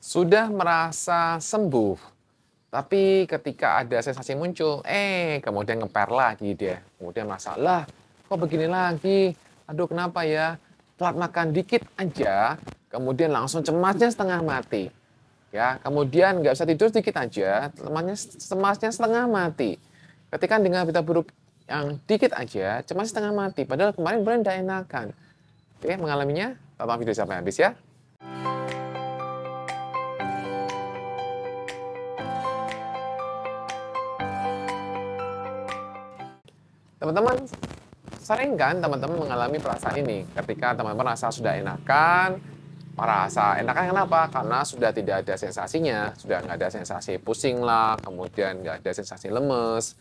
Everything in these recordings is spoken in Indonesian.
sudah merasa sembuh, tapi ketika ada sensasi muncul, eh kemudian ngeper lagi dia. Kemudian merasa, lah kok begini lagi? Aduh kenapa ya? Telat makan dikit aja, kemudian langsung cemasnya setengah mati. Ya, kemudian nggak bisa tidur sedikit aja, cemasnya, cemasnya setengah mati. Ketika dengan berita buruk yang dikit aja, cemas setengah mati. Padahal kemarin benar enakan. Oke, mengalaminya? Tonton video sampai habis ya. teman-teman sering kan teman-teman mengalami perasaan ini ketika teman-teman rasa sudah enakan merasa enakan kenapa? Karena sudah tidak ada sensasinya, sudah nggak ada sensasi pusing lah, kemudian nggak ada sensasi lemes,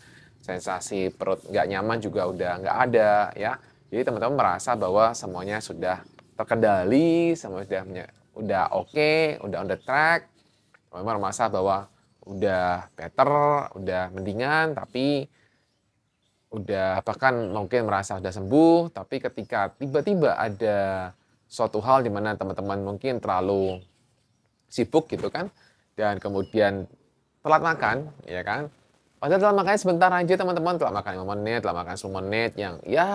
sensasi perut nggak nyaman juga udah nggak ada ya. Jadi teman-teman merasa bahwa semuanya sudah terkendali, semuanya sudah udah oke, okay, udah on the track. Teman-teman merasa bahwa udah better, udah mendingan, tapi udah bahkan mungkin merasa sudah sembuh, tapi ketika tiba-tiba ada suatu hal di mana teman-teman mungkin terlalu sibuk gitu kan, dan kemudian telat makan, ya kan? Padahal telat makannya sebentar aja teman-teman, telat makan 5 menit, telat makan 10 menit, yang ya,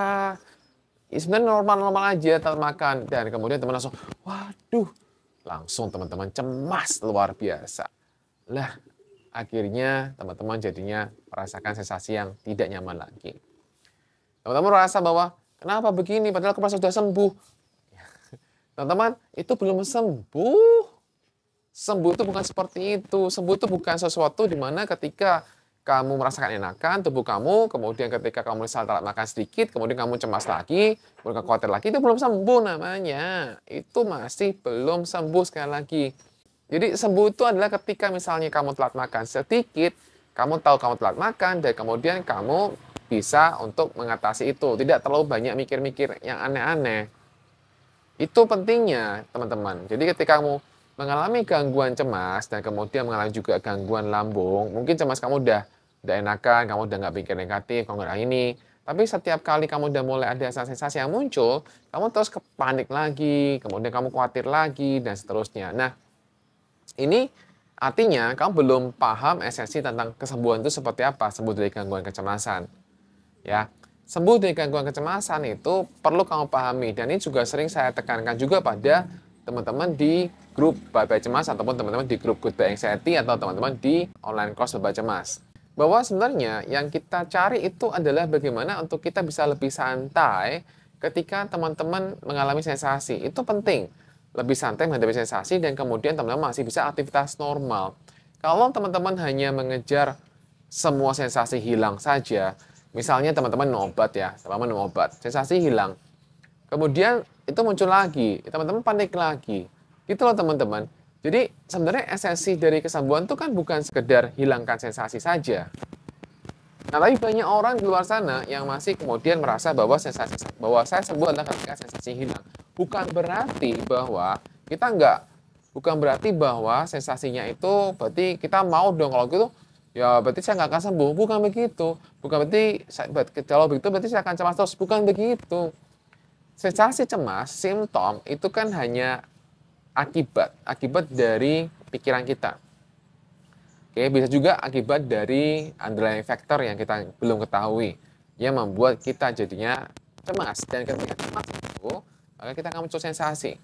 ya sebenarnya normal-normal aja telat makan. Dan kemudian teman langsung, waduh, langsung teman-teman cemas luar biasa. Lah, akhirnya teman-teman jadinya merasakan sensasi yang tidak nyaman lagi. Teman-teman merasa bahwa kenapa begini padahal aku merasa sudah sembuh. Teman-teman, itu belum sembuh. Sembuh itu bukan seperti itu. Sembuh itu bukan sesuatu di mana ketika kamu merasakan enakan tubuh kamu, kemudian ketika kamu misalnya telat makan sedikit, kemudian kamu cemas lagi, kemudian khawatir lagi, itu belum sembuh namanya. Itu masih belum sembuh sekali lagi. Jadi sembuh itu adalah ketika misalnya kamu telat makan sedikit, kamu tahu kamu telat makan, dan kemudian kamu bisa untuk mengatasi itu. Tidak terlalu banyak mikir-mikir yang aneh-aneh. Itu pentingnya, teman-teman. Jadi ketika kamu mengalami gangguan cemas dan kemudian mengalami juga gangguan lambung, mungkin cemas kamu udah udah enakan, kamu udah nggak pikir negatif, kamu nggak ini. Tapi setiap kali kamu udah mulai ada sensasi yang muncul, kamu terus kepanik lagi, kemudian kamu khawatir lagi, dan seterusnya. Nah, ini artinya kamu belum paham esensi tentang kesembuhan itu seperti apa, sembuh dari gangguan kecemasan. Ya, sembuh dari gangguan kecemasan itu perlu kamu pahami dan ini juga sering saya tekankan juga pada teman-teman di grup Bapak Cemas ataupun teman-teman di grup Goodbye Anxiety atau teman-teman di online course Bapak Cemas bahwa sebenarnya yang kita cari itu adalah bagaimana untuk kita bisa lebih santai ketika teman-teman mengalami sensasi. Itu penting lebih santai menghadapi sensasi dan kemudian teman-teman masih bisa aktivitas normal. Kalau teman-teman hanya mengejar semua sensasi hilang saja, misalnya teman-teman minum obat ya, teman-teman minum obat, sensasi hilang. Kemudian itu muncul lagi, teman-teman panik lagi. Itu loh teman-teman. Jadi sebenarnya esensi dari kesembuhan itu kan bukan sekedar hilangkan sensasi saja. Nah, tapi banyak orang di luar sana yang masih kemudian merasa bahwa sensasi bahwa saya sembuh adalah ketika sensasi hilang bukan berarti bahwa kita nggak bukan berarti bahwa sensasinya itu berarti kita mau dong kalau gitu ya berarti saya nggak akan sembuh bukan begitu bukan berarti saya, kalau begitu berarti saya akan cemas terus bukan begitu sensasi cemas simptom itu kan hanya akibat akibat dari pikiran kita oke bisa juga akibat dari underlying factor yang kita belum ketahui yang membuat kita jadinya cemas dan ketika cemas itu maka kita akan muncul sensasi.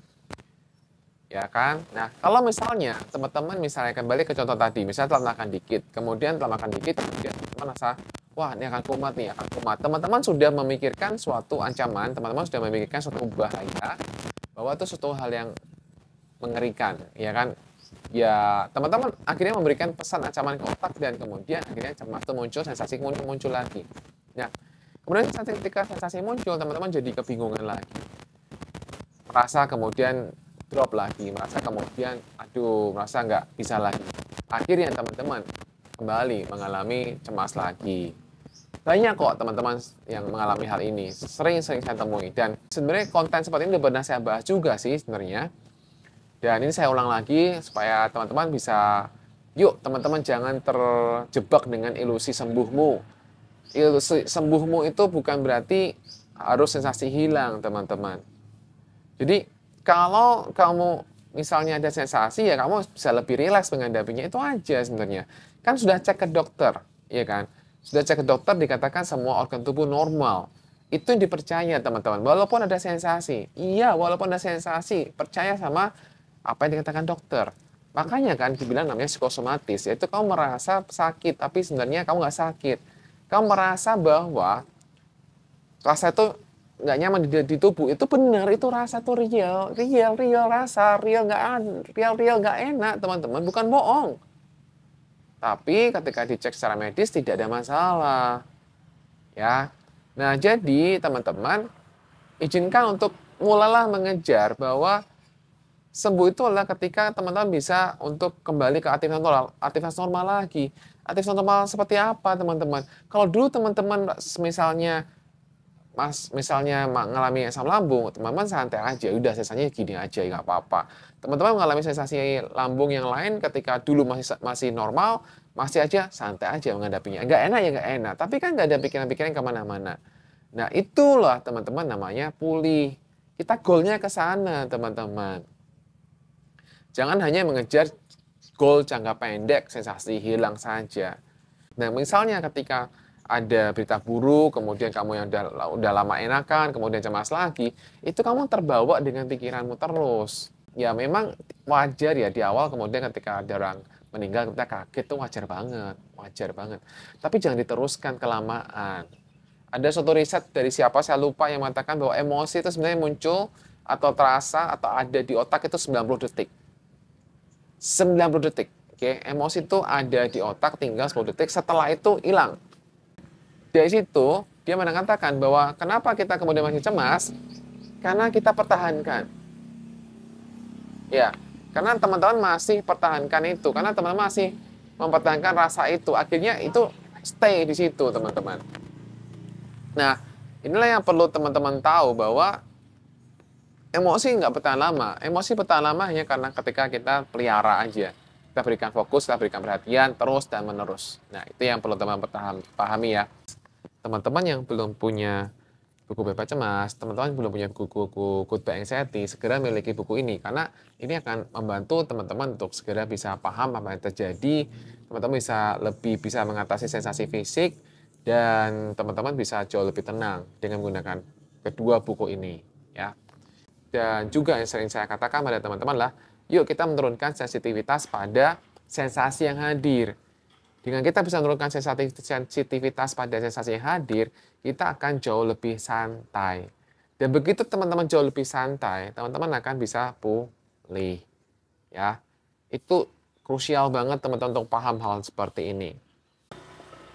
Ya kan? Nah, kalau misalnya teman-teman misalnya kembali ke contoh tadi, misalnya telah makan dikit, kemudian telah makan dikit, kemudian teman merasa, wah ini akan kumat nih, akan kumat. Teman-teman sudah memikirkan suatu ancaman, teman-teman sudah memikirkan suatu bahaya, bahwa itu suatu hal yang mengerikan, ya kan? Ya, teman-teman akhirnya memberikan pesan ancaman ke otak dan kemudian akhirnya cemas itu muncul, sensasi muncul, muncul lagi. Nah, Kemudian ketika sensasi muncul, teman-teman jadi kebingungan lagi merasa kemudian drop lagi, merasa kemudian aduh merasa nggak bisa lagi. Akhirnya teman-teman kembali mengalami cemas lagi. Banyak kok teman-teman yang mengalami hal ini, sering-sering saya temui. Dan sebenarnya konten seperti ini udah pernah saya bahas juga sih sebenarnya. Dan ini saya ulang lagi supaya teman-teman bisa, yuk teman-teman jangan terjebak dengan ilusi sembuhmu. Ilusi sembuhmu itu bukan berarti harus sensasi hilang teman-teman jadi kalau kamu misalnya ada sensasi ya kamu bisa lebih rileks menghadapinya itu aja sebenarnya. Kan sudah cek ke dokter, ya kan? Sudah cek ke dokter dikatakan semua organ tubuh normal. Itu yang dipercaya teman-teman. Walaupun ada sensasi. Iya, walaupun ada sensasi, percaya sama apa yang dikatakan dokter. Makanya kan dibilang namanya psikosomatis, yaitu kamu merasa sakit, tapi sebenarnya kamu nggak sakit. Kamu merasa bahwa rasa itu nggak nyaman di, di tubuh itu benar itu rasa tuh real real real rasa real nggak real real nggak enak teman-teman bukan bohong tapi ketika dicek secara medis tidak ada masalah ya nah jadi teman-teman izinkan untuk mulalah mengejar bahwa sembuh itu adalah ketika teman-teman bisa untuk kembali ke aktivitas normal, aktivitas normal lagi. Aktivitas normal seperti apa, teman-teman? Kalau dulu teman-teman misalnya mas misalnya mengalami asam lambung, teman-teman santai aja, udah sensasinya gini aja, nggak apa-apa. Teman-teman mengalami sensasi lambung yang lain ketika dulu masih masih normal, masih aja santai aja menghadapinya. Nggak enak ya nggak enak, tapi kan nggak ada iya. pikiran-pikiran kemana-mana. Nah itulah teman-teman namanya pulih. Kita goalnya ke sana teman-teman. Jangan hanya mengejar goal jangka pendek, sensasi hilang saja. Nah misalnya ketika ada berita buruk, kemudian kamu yang udah, udah lama enakan, kemudian cemas lagi, itu kamu terbawa dengan pikiranmu terus. Ya memang wajar ya di awal, kemudian ketika ada orang meninggal kita kaget tuh wajar banget, wajar banget. Tapi jangan diteruskan kelamaan. Ada suatu riset dari siapa saya lupa yang mengatakan bahwa emosi itu sebenarnya muncul atau terasa atau ada di otak itu 90 detik. 90 detik. Oke, emosi itu ada di otak tinggal 10 detik, setelah itu hilang dari situ, dia mengatakan bahwa kenapa kita kemudian masih cemas? Karena kita pertahankan. Ya, karena teman-teman masih pertahankan itu, karena teman-teman masih mempertahankan rasa itu. Akhirnya itu stay di situ, teman-teman. Nah, inilah yang perlu teman-teman tahu bahwa emosi nggak bertahan lama. Emosi bertahan lama hanya karena ketika kita pelihara aja. Kita berikan fokus, kita berikan perhatian terus dan menerus. Nah, itu yang perlu teman-teman pahami ya teman-teman yang belum punya buku Bapak Cemas, teman-teman yang belum punya buku-buku Kutbah Anxiety, segera miliki buku ini. Karena ini akan membantu teman-teman untuk segera bisa paham apa yang terjadi, teman-teman bisa lebih bisa mengatasi sensasi fisik, dan teman-teman bisa jauh lebih tenang dengan menggunakan kedua buku ini. ya. Dan juga yang sering saya katakan pada teman-teman lah, yuk kita menurunkan sensitivitas pada sensasi yang hadir. Dengan kita bisa menurunkan sensitivitas pada sensasi yang hadir, kita akan jauh lebih santai. Dan begitu teman-teman jauh lebih santai, teman-teman akan bisa pulih. Ya, itu krusial banget teman-teman untuk paham hal seperti ini.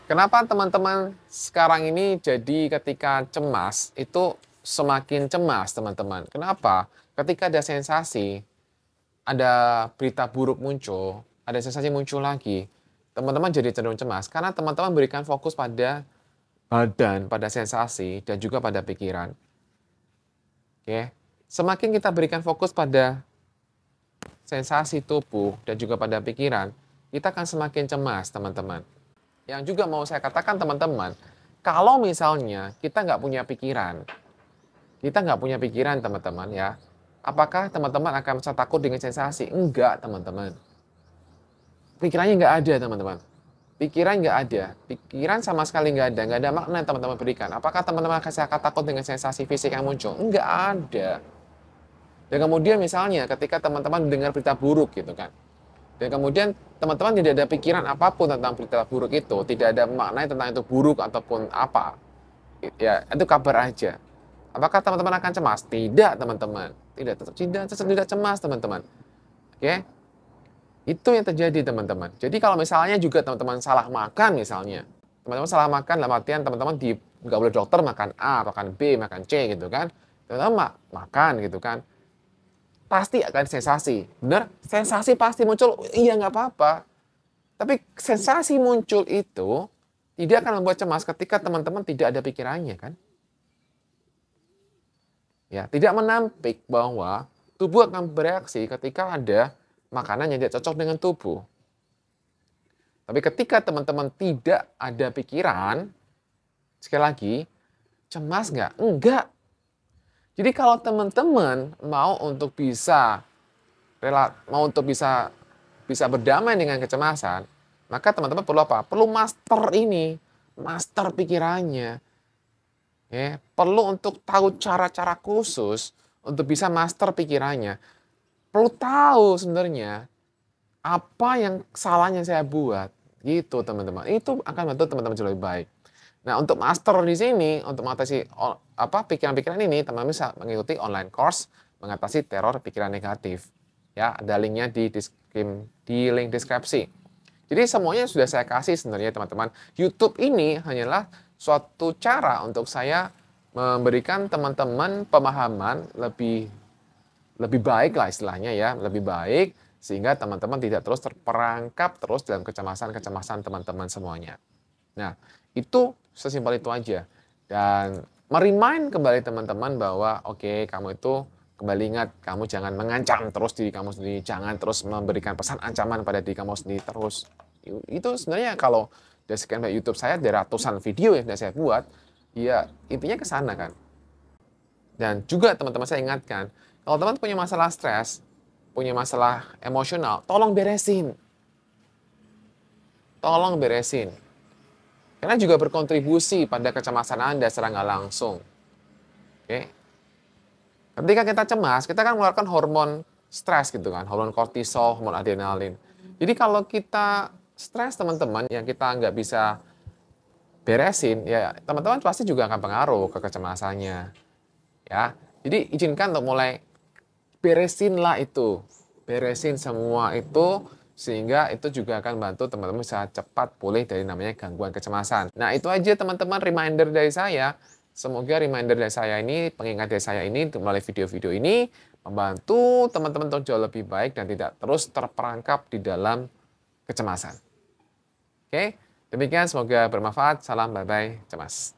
Kenapa teman-teman sekarang ini jadi ketika cemas itu semakin cemas teman-teman? Kenapa? Ketika ada sensasi, ada berita buruk muncul, ada sensasi muncul lagi, teman-teman jadi cenderung cemas karena teman-teman berikan fokus pada badan, pada sensasi, dan juga pada pikiran. Oke, semakin kita berikan fokus pada sensasi tubuh dan juga pada pikiran, kita akan semakin cemas, teman-teman. Yang juga mau saya katakan, teman-teman, kalau misalnya kita nggak punya pikiran, kita nggak punya pikiran, teman-teman, ya, apakah teman-teman akan merasa takut dengan sensasi? Enggak, teman-teman pikirannya nggak ada teman-teman pikiran nggak ada pikiran sama sekali nggak ada nggak ada makna yang teman-teman berikan apakah teman-teman akan akan takut dengan sensasi fisik yang muncul nggak ada dan kemudian misalnya ketika teman-teman dengar berita buruk gitu kan dan kemudian teman-teman tidak ada pikiran apapun tentang berita buruk itu tidak ada makna tentang itu buruk ataupun apa ya itu kabar aja apakah teman-teman akan cemas tidak teman-teman tidak tetap tidak tetap tidak cemas teman-teman oke okay? Itu yang terjadi teman-teman. Jadi kalau misalnya juga teman-teman salah makan misalnya, teman-teman salah makan dalam artian teman-teman di nggak boleh dokter makan A, makan B, makan C gitu kan. Teman-teman makan gitu kan. Pasti akan sensasi. Benar? Sensasi pasti muncul, iya nggak apa-apa. Tapi sensasi muncul itu tidak akan membuat cemas ketika teman-teman tidak ada pikirannya kan. Ya, tidak menampik bahwa tubuh akan bereaksi ketika ada makanan yang tidak cocok dengan tubuh. Tapi ketika teman-teman tidak ada pikiran, sekali lagi, cemas nggak? Enggak. Jadi kalau teman-teman mau untuk bisa rela, mau untuk bisa bisa berdamai dengan kecemasan, maka teman-teman perlu apa? Perlu master ini, master pikirannya. Ya, perlu untuk tahu cara-cara khusus untuk bisa master pikirannya perlu tahu sebenarnya apa yang salahnya saya buat gitu teman-teman itu akan membantu teman-teman jauh lebih baik nah untuk master di sini untuk mengatasi apa pikiran-pikiran ini teman-teman bisa mengikuti online course mengatasi teror pikiran negatif ya ada linknya di deskrim, di link deskripsi jadi semuanya sudah saya kasih sebenarnya teman-teman YouTube ini hanyalah suatu cara untuk saya memberikan teman-teman pemahaman lebih lebih baik lah istilahnya ya, lebih baik sehingga teman-teman tidak terus terperangkap terus dalam kecemasan-kecemasan teman-teman semuanya. Nah, itu sesimpel itu aja. Dan merimain kembali teman-teman bahwa oke, okay, kamu itu kembali ingat kamu jangan mengancam terus diri kamu sendiri, jangan terus memberikan pesan ancaman pada diri kamu sendiri terus. Itu sebenarnya kalau dari sekian banyak YouTube saya dari ratusan video yang sudah saya buat, ya intinya ke sana kan. Dan juga teman-teman saya ingatkan, kalau teman punya masalah stres, punya masalah emosional, tolong beresin. Tolong beresin. Karena juga berkontribusi pada kecemasan Anda secara nggak langsung. Oke. Ketika kita cemas, kita kan mengeluarkan hormon stres gitu kan, hormon kortisol, hormon adrenalin. Jadi kalau kita stres teman-teman yang kita nggak bisa beresin, ya teman-teman pasti juga akan pengaruh ke kecemasannya. Ya, jadi izinkan untuk mulai beresinlah itu. Beresin semua itu sehingga itu juga akan bantu teman-teman bisa cepat pulih dari namanya gangguan kecemasan. Nah, itu aja teman-teman reminder dari saya. Semoga reminder dari saya ini, pengingat dari saya ini melalui video-video ini membantu teman-teman untuk jauh lebih baik dan tidak terus terperangkap di dalam kecemasan. Oke, demikian semoga bermanfaat. Salam bye-bye cemas.